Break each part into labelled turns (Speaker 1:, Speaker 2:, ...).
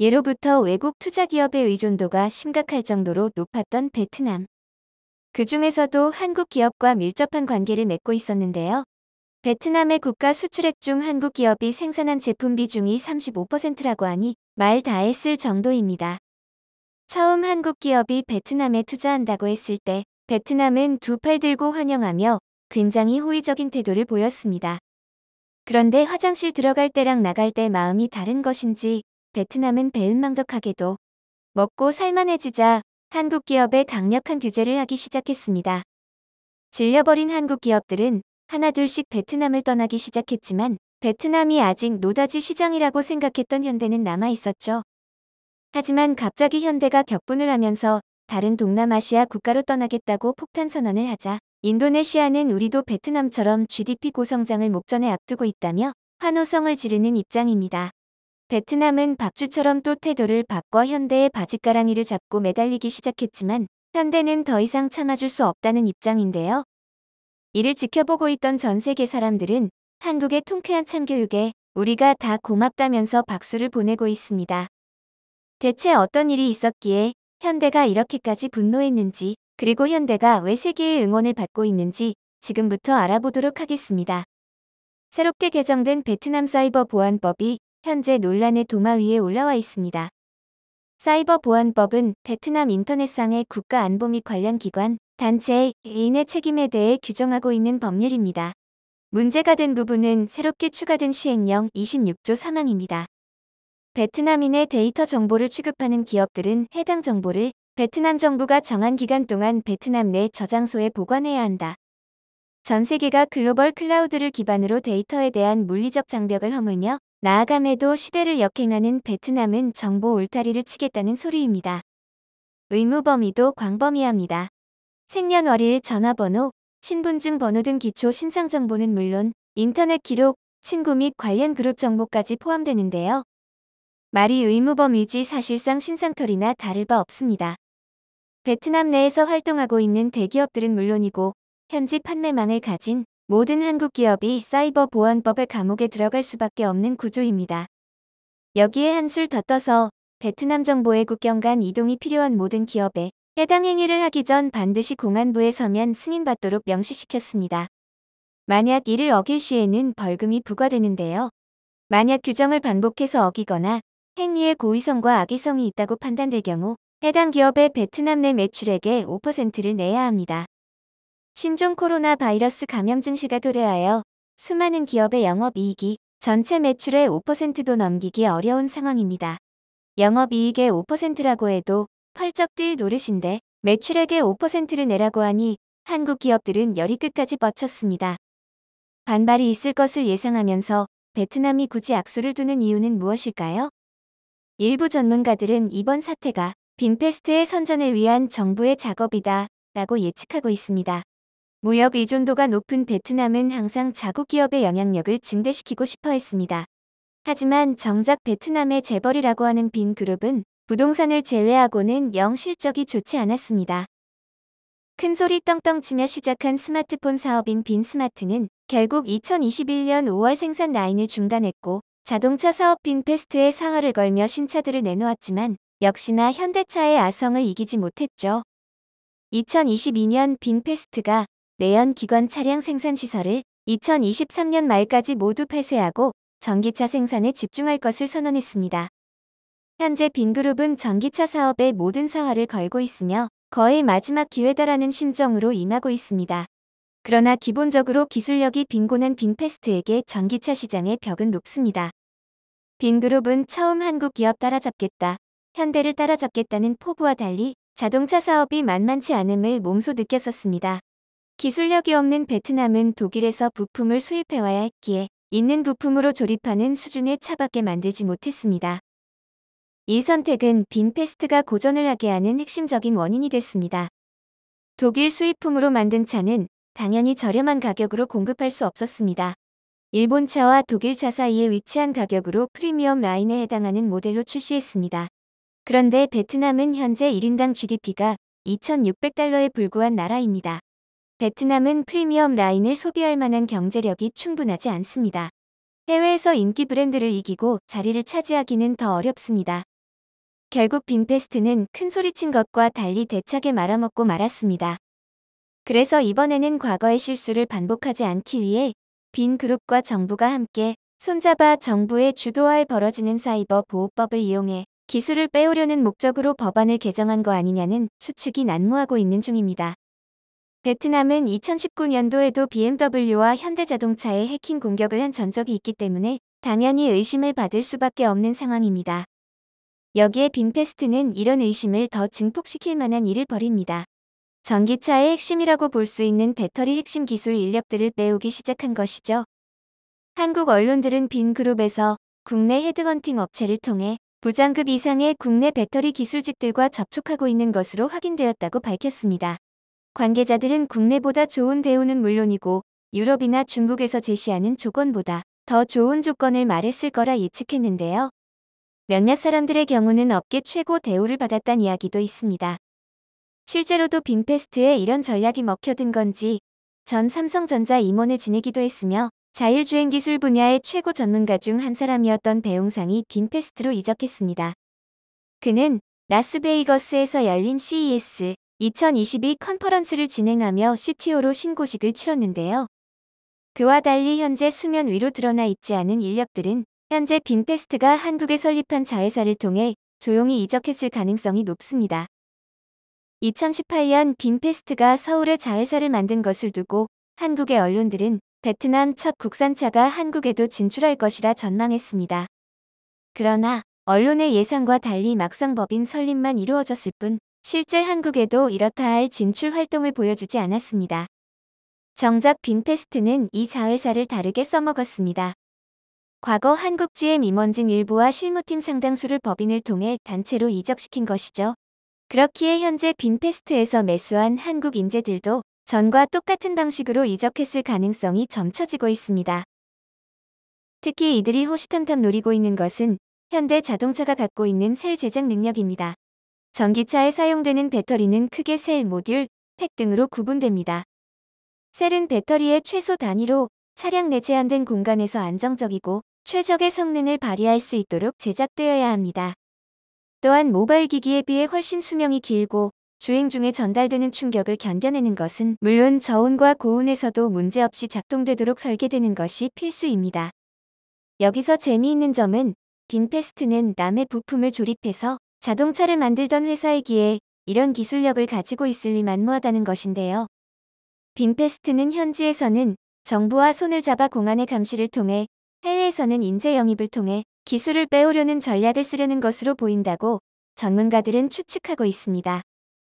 Speaker 1: 예로부터 외국 투자 기업의 의존도가 심각할 정도로 높았던 베트남. 그 중에서도 한국 기업과 밀접한 관계를 맺고 있었는데요. 베트남의 국가 수출액 중 한국 기업이 생산한 제품 비중이 35%라고 하니 말 다했을 정도입니다. 처음 한국 기업이 베트남에 투자한다고 했을 때 베트남은 두 팔 들고 환영하며 굉장히 호의적인 태도를 보였습니다. 그런데 화장실 들어갈 때랑 나갈 때 마음이 다른 것인지 베트남은 배은망덕하게도 먹고 살만해지자 한국 기업에 강력한 규제를 하기 시작했습니다. 질려버린 한국 기업들은 하나둘씩 베트남을 떠나기 시작했지만 베트남이 아직 노다지 시장이라고 생각했던 현대는 남아 있었죠. 하지만 갑자기 현대가 격분을 하면서 다른 동남아시아 국가로 떠나겠다고 폭탄 선언을 하자 인도네시아는 우리도 베트남처럼 GDP 고성장을 목전에 앞두고 있다며 환호성을 지르는 입장입니다. 베트남은 박쥐처럼 또 태도를 바꿔 현대의 바짓가랑이를 잡고 매달리기 시작했지만 현대는 더 이상 참아줄 수 없다는 입장인데요. 이를 지켜보고 있던 전 세계 사람들은 한국의 통쾌한 참교육에 우리가 다 고맙다면서 박수를 보내고 있습니다. 대체 어떤 일이 있었기에 현대가 이렇게까지 분노했는지 그리고 현대가 왜 세계의 응원을 받고 있는지 지금부터 알아보도록 하겠습니다. 새롭게 개정된 베트남 사이버 보안법이 현재 논란의 도마 위에 올라와 있습니다. 사이버 보안법은 베트남 인터넷상의 국가 안보 및 관련 기관, 단체, 개인의 책임에 대해 규정하고 있는 법률입니다. 문제가 된 부분은 새롭게 추가된 시행령 26조 3항입니다. 베트남인의 데이터 정보를 취급하는 기업들은 해당 정보를 베트남 정부가 정한 기간 동안 베트남 내 저장소에 보관해야 한다. 전 세계가 글로벌 클라우드를 기반으로 데이터에 대한 물리적 장벽을 허물며 나아감에도 시대를 역행하는 베트남은 정보 울타리를 치겠다는 소리입니다. 의무 범위도 광범위합니다. 생년월일, 전화번호, 신분증 번호 등 기초 신상정보는 물론 인터넷 기록, 친구 및 관련 그룹 정보까지 포함되는데요. 말이 의무 범위지 사실상 신상털이나 다를 바 없습니다. 베트남 내에서 활동하고 있는 대기업들은 물론이고 현지 판매망을 가진 모든 한국 기업이 사이버 보안법의 감옥에 들어갈 수밖에 없는 구조입니다. 여기에 한술 더 떠서 베트남 정부의 국경 간 이동이 필요한 모든 기업에 해당 행위를 하기 전 반드시 공안부에 서면 승인받도록 명시시켰습니다. 만약 이를 어길 시에는 벌금이 부과되는데요. 만약 규정을 반복해서 어기거나 행위에 고의성과 악의성이 있다고 판단될 경우 해당 기업의 베트남 내 매출액의 5%를 내야 합니다. 신종 코로나 바이러스 감염 증시가 도래하여 수많은 기업의 영업이익이 전체 매출의 5%도 넘기기 어려운 상황입니다. 영업이익의 5%라고 해도 펄쩍 뛸 노릇인데 매출액의 5%를 내라고 하니 한국 기업들은 열이 끝까지 뻗쳤습니다. 반발이 있을 것을 예상하면서 베트남이 굳이 악수를 두는 이유는 무엇일까요? 일부 전문가들은 이번 사태가 빈페스트의 선전을 위한 정부의 작업이다 라고 예측하고 있습니다. 무역 의존도가 높은 베트남은 항상 자국 기업의 영향력을 증대시키고 싶어 했습니다. 하지만 정작 베트남의 재벌이라고 하는 빈 그룹은 부동산을 제외하고는 영 실적이 좋지 않았습니다. 큰소리 떵떵 치며 시작한 스마트폰 사업인 빈스마트는 결국 2021년 5월 생산 라인을 중단했고 자동차 사업빈 페스트의 상하를 걸며 신차들을 내놓았지만 역시나 현대차의 아성을 이기지 못했죠. 2022년 빈페스트가 내연 기관 차량 생산 시설을 2023년 말까지 모두 폐쇄하고 전기차 생산에 집중할 것을 선언했습니다. 현재 빈그룹은 전기차 사업의 모든 사활을 걸고 있으며 거의 마지막 기회다라는 심정으로 임하고 있습니다. 그러나 기본적으로 기술력이 빈곤한 빈패스트에게 전기차 시장의 벽은 높습니다. 빈그룹은 처음 한국 기업 따라잡겠다, 현대를 따라잡겠다는 포부와 달리 자동차 사업이 만만치 않음을 몸소 느꼈었습니다. 기술력이 없는 베트남은 독일에서 부품을 수입해와야 했기에 있는 부품으로 조립하는 수준의 차밖에 만들지 못했습니다. 이 선택은 빈페스트가 고전을 하게 하는 핵심적인 원인이 됐습니다. 독일 수입품으로 만든 차는 당연히 저렴한 가격으로 공급할 수 없었습니다. 일본차와 독일차 사이에 위치한 가격으로 프리미엄 라인에 해당하는 모델로 출시했습니다. 그런데 베트남은 현재 1인당 GDP가 2,600달러에 불과한 나라입니다. 베트남은 프리미엄 라인을 소비할 만한 경제력이 충분하지 않습니다. 해외에서 인기 브랜드를 이기고 자리를 차지하기는 더 어렵습니다. 결국 빈페스트는 큰 소리친 것과 달리 대차게 말아먹고 말았습니다. 그래서 이번에는 과거의 실수를 반복하지 않기 위해 빈 그룹과 정부가 함께 손잡아 정부의 주도하에 벌어지는 사이버 보호법을 이용해 기술을 빼오려는 목적으로 법안을 개정한 거 아니냐는 추측이 난무하고 있는 중입니다. 베트남은 2019년도에도 BMW와 현대자동차의 해킹 공격을 한 전적이 있기 때문에 당연히 의심을 받을 수밖에 없는 상황입니다. 여기에 빈페스트는 이런 의심을 더 증폭시킬 만한 일을 벌입니다. 전기차의 핵심이라고 볼 수 있는 배터리 핵심 기술 인력들을 빼오기 시작한 것이죠. 한국 언론들은 빈그룹에서 국내 헤드헌팅 업체를 통해 부장급 이상의 국내 배터리 기술직들과 접촉하고 있는 것으로 확인되었다고 밝혔습니다. 관계자들은 국내보다 좋은 대우는 물론이고 유럽이나 중국에서 제시하는 조건보다 더 좋은 조건을 말했을 거라 예측했는데요. 몇몇 사람들의 경우는 업계 최고 대우를 받았단 이야기도 있습니다. 실제로도 빈페스트에 이런 전략이 먹혀든 건지 전 삼성전자 임원을 지내기도 했으며 자율주행 기술 분야의 최고 전문가 중 한 사람이었던 배용상이 빈페스트로 이적했습니다. 그는 라스베이거스에서 열린 CES 2022 컨퍼런스를 진행하며 CTO로 신고식을 치렀는데요. 그와 달리 현재 수면 위로 드러나 있지 않은 인력들은 현재 빈페스트가 한국에 설립한 자회사를 통해 조용히 이적했을 가능성이 높습니다. 2018년 빈페스트가 서울에 자회사를 만든 것을 두고 한국의 언론들은 베트남 첫 국산차가 한국에도 진출할 것이라 전망했습니다. 그러나 언론의 예상과 달리 막상 법인 설립만 이루어졌을 뿐 실제 한국에도 이렇다 할 진출 활동을 보여주지 않았습니다. 정작 빈페스트는 이 자회사를 다르게 써먹었습니다. 과거 한국 GM 임원진 일부와 실무팀 상당수를 법인을 통해 단체로 이적시킨 것이죠. 그렇기에 현재 빈페스트에서 매수한 한국 인재들도 전과 똑같은 방식으로 이적했을 가능성이 점쳐지고 있습니다. 특히 이들이 호시탐탐 노리고 있는 것은 현대 자동차가 갖고 있는 셀 제작 능력입니다. 전기차에 사용되는 배터리는 크게 셀, 모듈, 팩 등으로 구분됩니다. 셀은 배터리의 최소 단위로 차량 내 제한된 공간에서 안정적이고 최적의 성능을 발휘할 수 있도록 제작되어야 합니다. 또한 모바일 기기에 비해 훨씬 수명이 길고 주행 중에 전달되는 충격을 견뎌내는 것은 물론 저온과 고온에서도 문제없이 작동되도록 설계되는 것이 필수입니다. 여기서 재미있는 점은 빈페스트는 남의 부품을 조립해서 자동차를 만들던 회사이기에 이런 기술력을 가지고 있을리 만무하다는 것인데요. 빈페스트는 현지에서는 정부와 손을 잡아 공안의 감시를 통해 해외에서는 인재 영입을 통해 기술을 빼오려는 전략을 쓰려는 것으로 보인다고 전문가들은 추측하고 있습니다.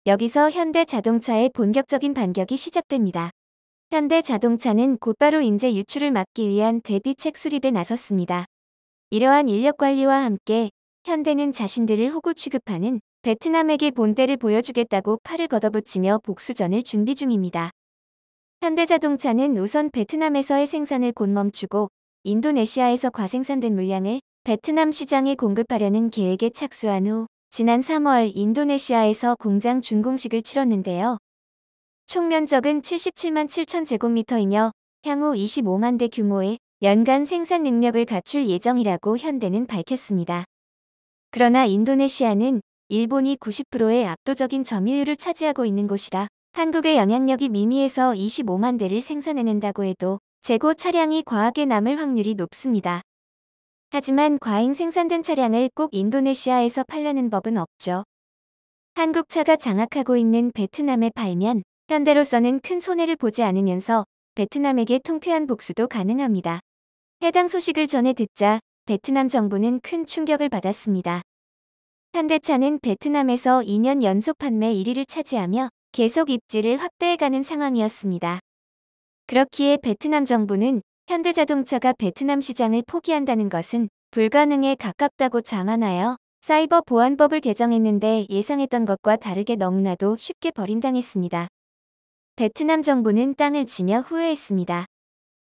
Speaker 1: 여기서 현대 자동차의 본격적인 반격이 시작됩니다. 현대 자동차는 곧바로 인재 유출을 막기 위한 대비책 수립에 나섰습니다. 이러한 인력 관리와 함께 현대는 자신들을 호구 취급하는 베트남에게 본때를 보여주겠다고 팔을 걷어붙이며 복수전을 준비 중입니다. 현대자동차는 우선 베트남에서의 생산을 곧 멈추고 인도네시아에서 과생산된 물량을 베트남 시장에 공급하려는 계획에 착수한 후 지난 3월 인도네시아에서 공장 준공식을 치렀는데요. 총 면적은 77만 7천 제곱미터이며 향후 25만 대 규모의 연간 생산 능력을 갖출 예정이라고 현대는 밝혔습니다. 그러나 인도네시아는 일본이 90%의 압도적인 점유율을 차지하고 있는 곳이라 한국의 영향력이 미미해서 25만 대를 생산해낸다고 해도 재고 차량이 과하게 남을 확률이 높습니다. 하지만 과잉 생산된 차량을 꼭 인도네시아에서 팔려는 법은 없죠. 한국차가 장악하고 있는 베트남에 팔면 현대로서는 큰 손해를 보지 않으면서 베트남에게 통쾌한 복수도 가능합니다. 해당 소식을 전해 듣자 베트남 정부는 큰 충격을 받았습니다. 현대차는 베트남에서 2년 연속 판매 1위를 차지하며 계속 입지를 확대해가는 상황이었습니다. 그렇기에 베트남 정부는 현대자동차가 베트남 시장을 포기한다는 것은 불가능에 가깝다고 자만하여 사이버 보안법을 개정했는데 예상했던 것과 다르게 너무나도 쉽게 버림당했습니다. 베트남 정부는 땅을 지며 후회했습니다.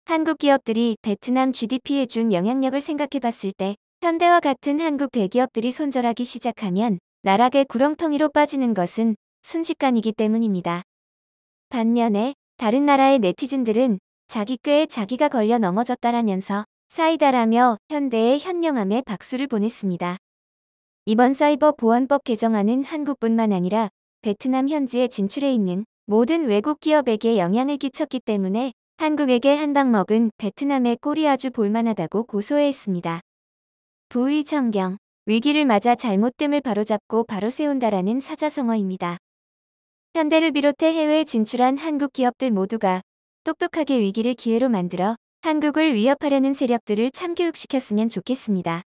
Speaker 1: 한국 기업들이 베트남 GDP에 준 영향력을 생각해 봤을 때 현대와 같은 한국 대기업들이 손절하기 시작하면 나락의 구렁텅이로 빠지는 것은 순식간이기 때문입니다. 반면에 다른 나라의 네티즌들은 자기 꾀에 자기가 걸려 넘어졌다라면서 사이다라며 현대의 현명함에 박수를 보냈습니다. 이번 사이버 보안법 개정안은 한국뿐만 아니라 베트남 현지에 진출해 있는 모든 외국 기업에게 영향을 끼쳤기 때문에 한국에게 한방 먹은 베트남의 꼴이 아주 볼만하다고 고소해했습니다. 부의 청경, 위기를 맞아 잘못됨을 바로잡고 바로 세운다라는 사자성어입니다. 현대를 비롯해 해외에 진출한 한국 기업들 모두가 똑똑하게 위기를 기회로 만들어 한국을 위협하려는 세력들을 참교육시켰으면 좋겠습니다.